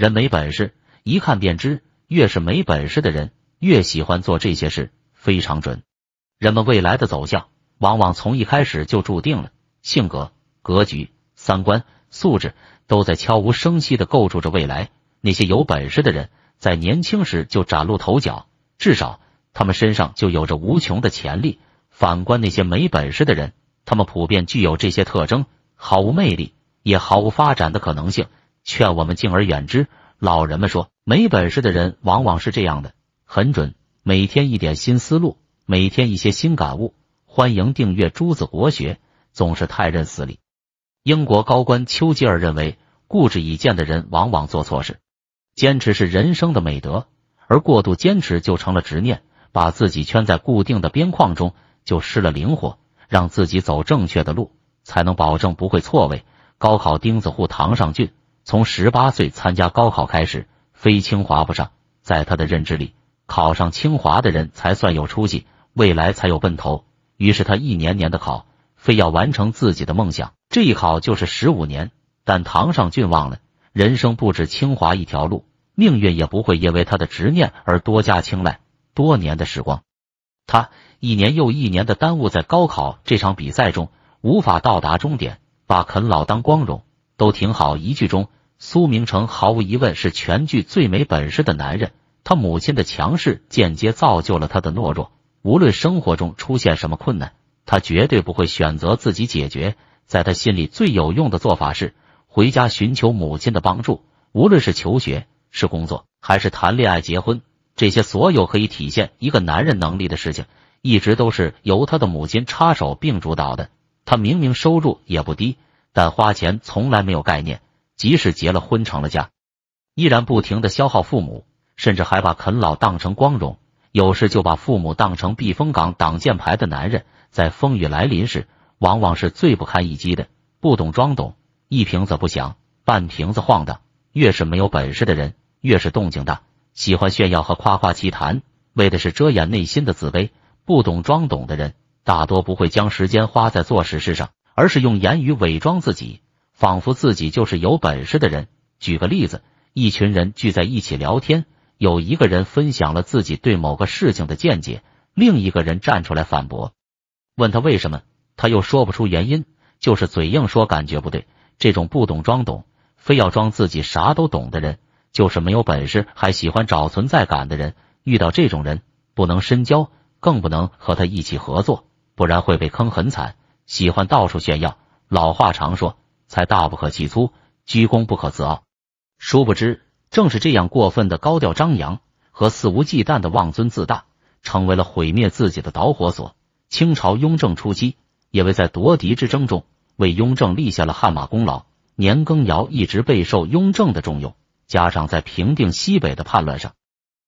人没本事，一看便知。越是没本事的人，越喜欢做这些事，非常准。人们未来的走向，往往从一开始就注定了。性格、格局、三观、素质，都在悄无声息的构筑着未来。那些有本事的人，在年轻时就崭露头角，至少他们身上就有着无穷的潜力。反观那些没本事的人，他们普遍具有这些特征：毫无魅力，也毫无发展的可能性。劝我们敬而远之。老人们说，没本事的人往往是这样的，很准。每天一点新思路，每天一些新感悟。欢迎订阅《朱子国学》。总是太认死理。英国高官丘吉尔认为，固执已见的人往往做错事。坚持是人生的美德，而过度坚持就成了执念，把自己圈在固定的边框中，就失了灵活。让自己走正确的路，才能保证不会错位。高考钉子户唐尚俊。从十八岁参加高考开始，非清华不上。在他的认知里，考上清华的人才算有出息，未来才有奔头。于是他一年年的考，非要完成自己的梦想。这一考就是十五年，但唐尚俊忘了，人生不止清华一条路，命运也不会因为他的执念而多加青睐。多年的时光，他一年又一年的耽误在高考这场比赛中，无法到达终点，把啃老当光荣，都挺好。一句中。苏明成毫无疑问是全剧最没本事的男人。他母亲的强势间接造就了他的懦弱。无论生活中出现什么困难，他绝对不会选择自己解决。在他心里，最有用的做法是回家寻求母亲的帮助。无论是求学、是工作，还是谈恋爱、结婚，这些所有可以体现一个男人能力的事情，一直都是由他的母亲插手并主导的。他明明收入也不低，但花钱从来没有概念。即使结了婚成了家，依然不停的消耗父母，甚至还把啃老当成光荣，有事就把父母当成避风港、挡箭牌的男人，在风雨来临时，往往是最不堪一击的。不懂装懂，一瓶子不响，半瓶子晃荡。越是没有本事的人，越是动静大，喜欢炫耀和夸夸其谈，为的是遮掩内心的自卑。不懂装懂的人，大多不会将时间花在做实事上，而是用言语伪装自己。仿佛自己就是有本事的人。举个例子，一群人聚在一起聊天，有一个人分享了自己对某个事情的见解，另一个人站出来反驳，问他为什么，他又说不出原因，就是嘴硬说感觉不对。这种不懂装懂，非要装自己啥都懂的人，就是没有本事还喜欢找存在感的人。遇到这种人，不能深交，更不能和他一起合作，不然会被坑很惨。喜欢到处炫耀，老话常说。才大不可气粗，居功不可自傲。殊不知，正是这样过分的高调张扬和肆无忌惮的妄尊自大，成为了毁灭自己的导火索。清朝雍正初期，因为在夺嫡之争中为雍正立下了汗马功劳，年羹尧一直备受雍正的重用。加上在平定西北的叛乱上，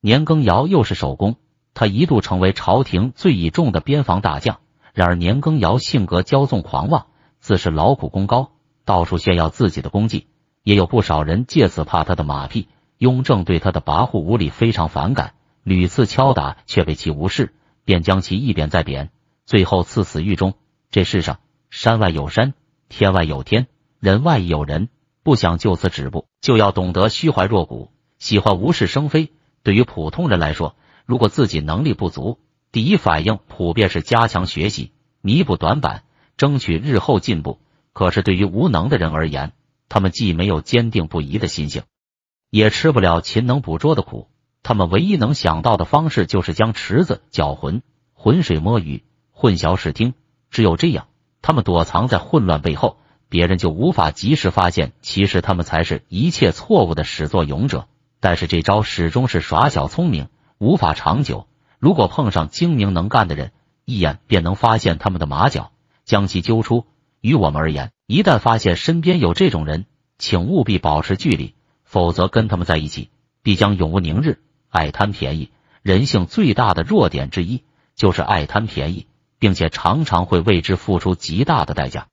年羹尧又是首功，他一度成为朝廷最倚重的边防大将。然而，年羹尧性格骄纵狂妄，自是劳苦功高。到处炫耀自己的功绩，也有不少人借此怕他的马屁。雍正对他的跋扈无礼非常反感，屡次敲打却被其无视，便将其一贬再贬，最后赐死狱中。这世上，山外有山，天外有天，人外有人。不想就此止步，就要懂得虚怀若谷。喜欢无事生非，对于普通人来说，如果自己能力不足，第一反应普遍是加强学习，弥补短板，争取日后进步。可是，对于无能的人而言，他们既没有坚定不移的心性，也吃不了勤能捕捉的苦。他们唯一能想到的方式，就是将池子搅浑，浑水摸鱼，混淆视听。只有这样，他们躲藏在混乱背后，别人就无法及时发现，其实他们才是一切错误的始作俑者。但是，这招始终是耍小聪明，无法长久。如果碰上精明能干的人，一眼便能发现他们的马脚，将其揪出。于我们而言，一旦发现身边有这种人，请务必保持距离，否则跟他们在一起，必将永无宁日。爱贪便宜，人性最大的弱点之一就是爱贪便宜，并且常常会为之付出极大的代价。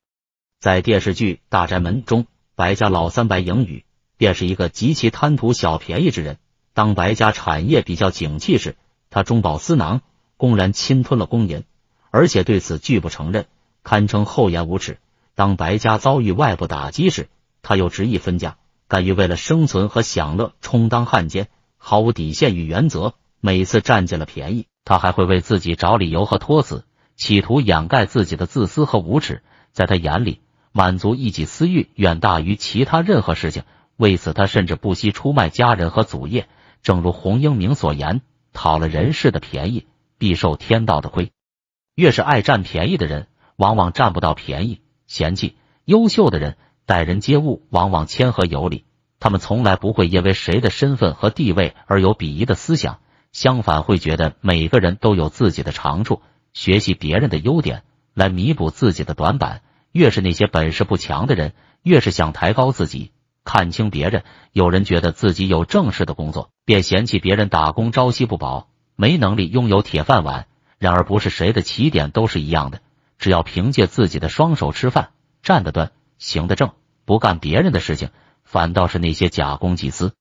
在电视剧《大宅门》中，白家老三白盈宇便是一个极其贪图小便宜之人。当白家产业比较景气时，他中饱私囊，公然侵吞了公银，而且对此拒不承认。堪称厚颜无耻。当白家遭遇外部打击时，他又执意分家，敢于为了生存和享乐充当汉奸，毫无底线与原则。每次占尽了便宜，他还会为自己找理由和托词，企图掩盖自己的自私和无耻。在他眼里，满足一己私欲远大于其他任何事情。为此，他甚至不惜出卖家人和祖业。正如洪英明所言：“讨了人世的便宜，必受天道的亏。越是爱占便宜的人。”往往占不到便宜，嫌弃优秀的人待人接物往往谦和有礼，他们从来不会因为谁的身份和地位而有鄙夷的思想，相反会觉得每个人都有自己的长处，学习别人的优点来弥补自己的短板。越是那些本事不强的人，越是想抬高自己，看清别人。有人觉得自己有正式的工作，便嫌弃别人打工朝夕不保，没能力拥有铁饭碗。然而，不是谁的起点都是一样的。只要凭借自己的双手吃饭，站得端，行得正，不干别人的事情，反倒是那些假公济私、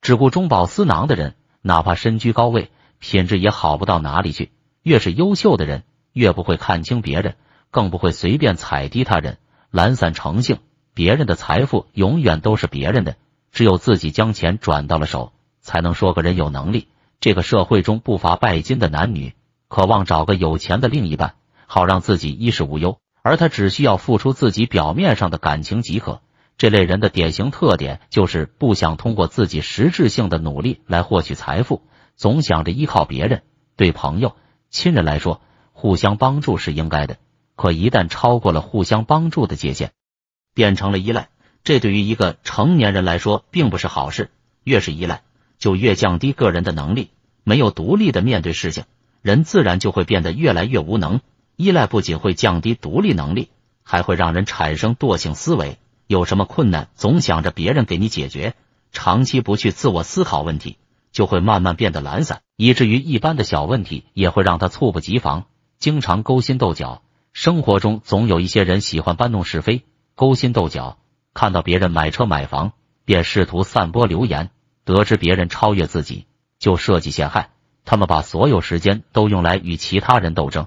只顾中饱私囊的人，哪怕身居高位，品质也好不到哪里去。越是优秀的人，越不会看清别人，更不会随便踩低他人。懒散成性，别人的财富永远都是别人的，只有自己将钱转到了手，才能说个人有能力。这个社会中不乏拜金的男女，渴望找个有钱的另一半。好让自己衣食无忧，而他只需要付出自己表面上的感情即可。这类人的典型特点就是不想通过自己实质性的努力来获取财富，总想着依靠别人。对朋友、亲人来说，互相帮助是应该的，可一旦超过了互相帮助的界限，变成了依赖，这对于一个成年人来说并不是好事。越是依赖，就越降低个人的能力，没有独立的面对事情，人自然就会变得越来越无能。依赖不仅会降低独立能力，还会让人产生惰性思维。有什么困难，总想着别人给你解决。长期不去自我思考问题，就会慢慢变得懒散，以至于一般的小问题也会让他猝不及防。经常勾心斗角，生活中总有一些人喜欢搬弄是非、勾心斗角。看到别人买车买房，便试图散播流言；得知别人超越自己，就设计陷害。他们把所有时间都用来与其他人斗争。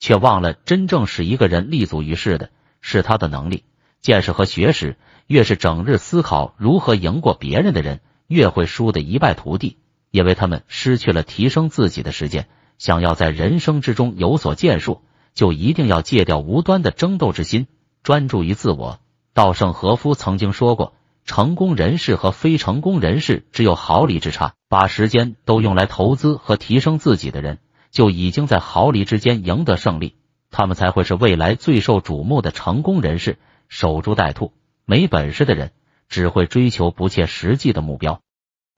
却忘了，真正使一个人立足于世的是他的能力、见识和学识。越是整日思考如何赢过别人的人，越会输得一败涂地，因为他们失去了提升自己的时间。想要在人生之中有所建树，就一定要戒掉无端的争斗之心，专注于自我。稻盛和夫曾经说过，成功人士和非成功人士只有毫厘之差。把时间都用来投资和提升自己的人。就已经在毫厘之间赢得胜利，他们才会是未来最受瞩目的成功人士。守株待兔，没本事的人只会追求不切实际的目标，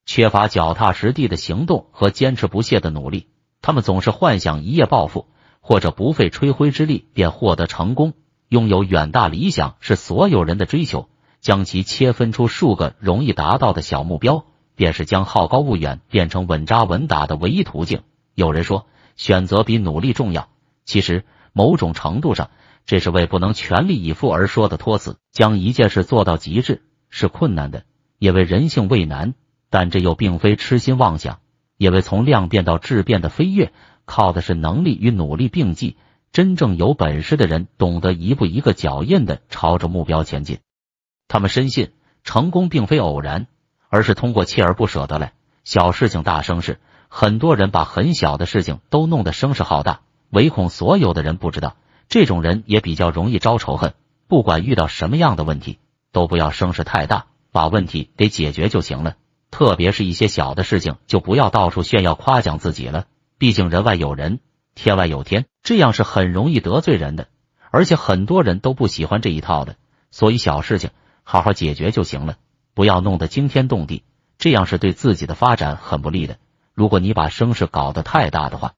缺乏脚踏实地的行动和坚持不懈的努力。他们总是幻想一夜暴富，或者不费吹灰之力便获得成功。拥有远大理想是所有人的追求，将其切分出数个容易达到的小目标，便是将好高骛远变成稳扎稳打的唯一途径。有人说。选择比努力重要。其实某种程度上，这是为不能全力以赴而说的托词。将一件事做到极致是困难的，也为人性畏难。但这又并非痴心妄想，因为从量变到质变的飞跃，靠的是能力与努力并济。真正有本事的人，懂得一步一个脚印的朝着目标前进。他们深信，成功并非偶然，而是通过锲而不舍的来。小事情大声势。很多人把很小的事情都弄得声势浩大，唯恐所有的人不知道，这种人也比较容易招仇恨。不管遇到什么样的问题，都不要声势太大，把问题给解决就行了。特别是一些小的事情，就不要到处炫耀夸奖自己了。毕竟人外有人，天外有天，这样是很容易得罪人的，而且很多人都不喜欢这一套的。所以小事情好好解决就行了，不要弄得惊天动地，这样是对自己的发展很不利的。如果你把声势搞得太大的话，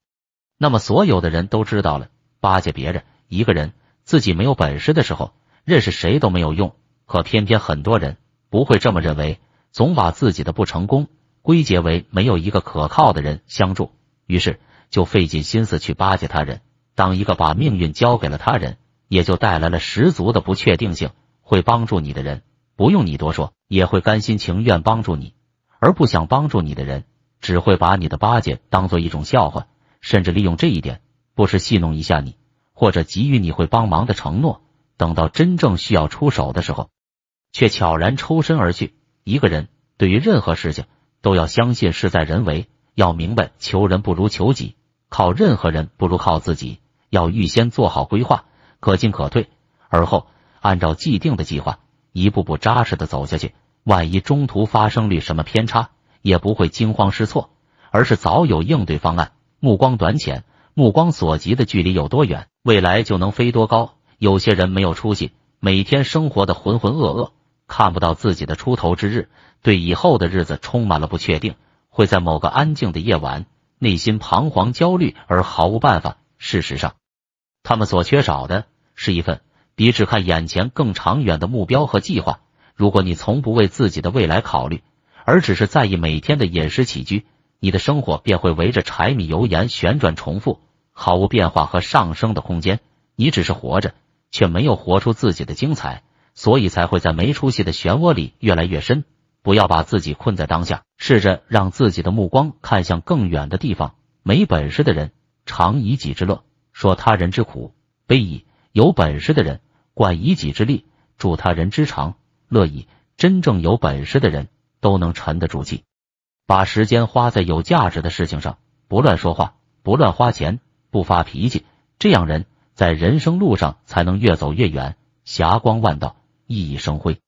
那么所有的人都知道了。巴结别人，一个人自己没有本事的时候，认识谁都没有用。可偏偏很多人不会这么认为，总把自己的不成功归结为没有一个可靠的人相助，于是就费尽心思去巴结他人。当一个把命运交给了他人，也就带来了十足的不确定性。会帮助你的人，不用你多说，也会甘心情愿帮助你；而不想帮助你的人，只会把你的巴结当做一种笑话，甚至利用这一点，不时戏弄一下你，或者给予你会帮忙的承诺。等到真正需要出手的时候，却悄然抽身而去。一个人对于任何事情，都要相信事在人为，要明白求人不如求己，靠任何人不如靠自己。要预先做好规划，可进可退，而后按照既定的计划，一步步扎实的走下去。万一中途发生率什么偏差。也不会惊慌失措，而是早有应对方案。目光短浅，目光所及的距离有多远，未来就能飞多高。有些人没有出息，每天生活的浑浑噩噩，看不到自己的出头之日，对以后的日子充满了不确定，会在某个安静的夜晚，内心彷徨焦虑而毫无办法。事实上，他们所缺少的是一份比只看眼前更长远的目标和计划。如果你从不为自己的未来考虑，而只是在意每天的饮食起居，你的生活便会围着柴米油盐旋转重复，毫无变化和上升的空间。你只是活着，却没有活出自己的精彩，所以才会在没出息的漩涡里越来越深。不要把自己困在当下，试着让自己的目光看向更远的地方。没本事的人常以己之乐说他人之苦，悲矣；有本事的人管以己之力助他人之长，乐矣。真正有本事的人。都能沉得住气，把时间花在有价值的事情上，不乱说话，不乱花钱，不发脾气，这样人在人生路上才能越走越远，霞光万道，熠熠生辉。